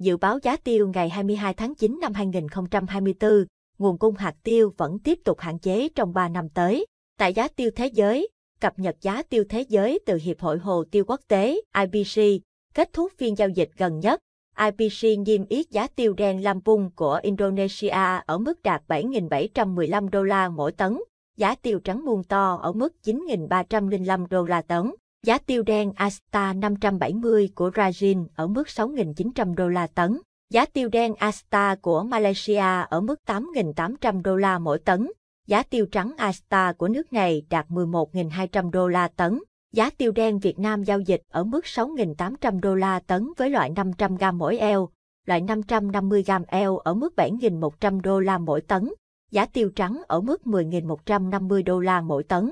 Dự báo giá tiêu ngày 22 tháng 9 năm 2024, nguồn cung hạt tiêu vẫn tiếp tục hạn chế trong 3 năm tới. Tại giá tiêu thế giới, cập nhật giá tiêu thế giới từ Hiệp hội Hồ tiêu Quốc tế IPC, kết thúc phiên giao dịch gần nhất. IPC niêm yết giá tiêu đen Lampung của Indonesia ở mức đạt 7.715 đô la mỗi tấn, giá tiêu trắng muôn to ở mức 9.305 đô la tấn. Giá tiêu đen Asta 570 của Brazil ở mức 6.900 đô la tấn. Giá tiêu đen Asta của Malaysia ở mức 8.800 đô la mỗi tấn. Giá tiêu trắng Asta của nước này đạt 11.200 đô la tấn. Giá tiêu đen Việt Nam giao dịch ở mức 6.800 đô la tấn với loại 500 gam mỗi eo, loại 550 gam eo ở mức 7.100 đô la mỗi tấn. Giá tiêu trắng ở mức 10.150 đô la mỗi tấn.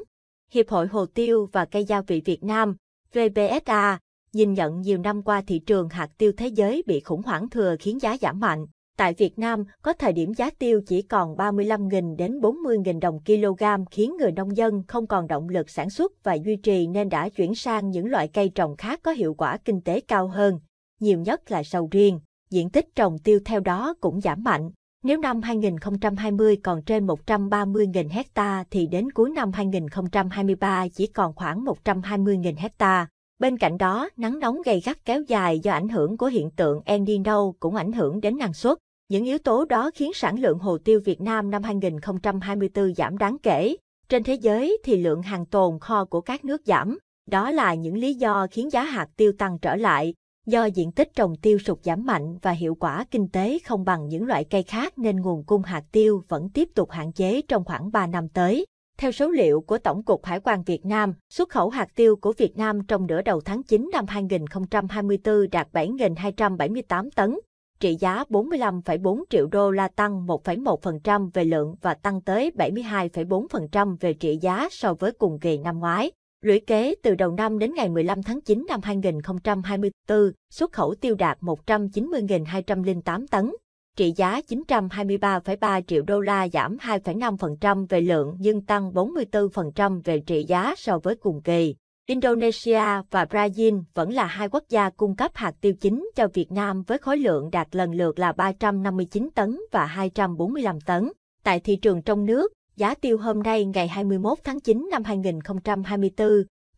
Hiệp hội Hồ tiêu và cây gia vị Việt Nam, VPSA, nhìn nhận nhiều năm qua thị trường hạt tiêu thế giới bị khủng hoảng thừa khiến giá giảm mạnh. Tại Việt Nam, có thời điểm giá tiêu chỉ còn 35.000 đến 40.000 đồng kg khiến người nông dân không còn động lực sản xuất và duy trì nên đã chuyển sang những loại cây trồng khác có hiệu quả kinh tế cao hơn, nhiều nhất là sầu riêng. Diện tích trồng tiêu theo đó cũng giảm mạnh. Nếu năm 2020 còn trên 130.000 hecta thì đến cuối năm 2023 chỉ còn khoảng 120.000 hecta. Bên cạnh đó, nắng nóng gây gắt kéo dài do ảnh hưởng của hiện tượng El Nino cũng ảnh hưởng đến năng suất. Những yếu tố đó khiến sản lượng hồ tiêu Việt Nam năm 2024 giảm đáng kể. Trên thế giới thì lượng hàng tồn kho của các nước giảm. Đó là những lý do khiến giá hạt tiêu tăng trở lại. Do diện tích trồng tiêu sụt giảm mạnh và hiệu quả kinh tế không bằng những loại cây khác nên nguồn cung hạt tiêu vẫn tiếp tục hạn chế trong khoảng 3 năm tới. Theo số liệu của Tổng cục Hải quan Việt Nam, xuất khẩu hạt tiêu của Việt Nam trong nửa đầu tháng 9 năm 2024 đạt 7.278 tấn, trị giá 45,4 triệu đô la tăng 1,1% về lượng và tăng tới 72,4% về trị giá so với cùng kỳ năm ngoái. Lũy kế từ đầu năm đến ngày 15 tháng 9 năm 2024, xuất khẩu tiêu đạt 190.208 tấn, trị giá 923,3 triệu đô la giảm 2,5% về lượng nhưng tăng 44% về trị giá so với cùng kỳ. Indonesia và Brazil vẫn là hai quốc gia cung cấp hạt tiêu chính cho Việt Nam với khối lượng đạt lần lượt là 359 tấn và 245 tấn. Tại thị trường trong nước, Giá tiêu hôm nay ngày 21 tháng 9 năm 2024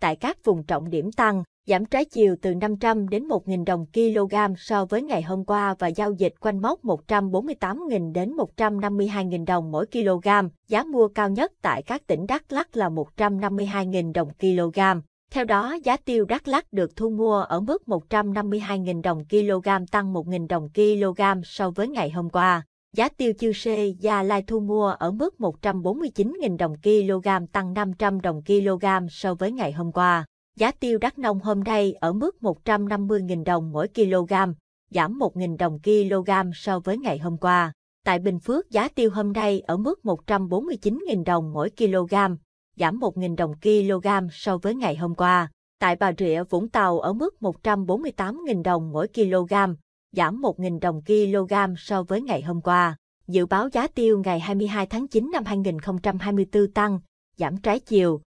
tại các vùng trọng điểm tăng, giảm trái chiều từ 500 đến 1.000 đồng kg so với ngày hôm qua và giao dịch quanh mốc 148.000 đến 152.000 đồng mỗi kg. Giá mua cao nhất tại các tỉnh Đắk lắc là 152.000 đồng kg. Theo đó, giá tiêu Đắk lắc được thu mua ở mức 152.000 đồng kg tăng 1.000 đồng kg so với ngày hôm qua giá tiêu Chư sê gia lai thu mua ở mức 149.000 đồng kg tăng 500 đồng kg so với ngày hôm qua. Giá tiêu đắk nông hôm nay ở mức 150.000 đồng mỗi kg, giảm 1.000 đồng kg so với ngày hôm qua. Tại Bình Phước, giá tiêu hôm nay ở mức 149.000 đồng mỗi kg, giảm 1.000 đồng kg so với ngày hôm qua. Tại Bà Rịa, Vũng Tàu ở mức 148.000 đồng mỗi kg, giảm 1.000 đồng kg so với ngày hôm qua. Dự báo giá tiêu ngày 22 tháng 9 năm 2024 tăng, giảm trái chiều,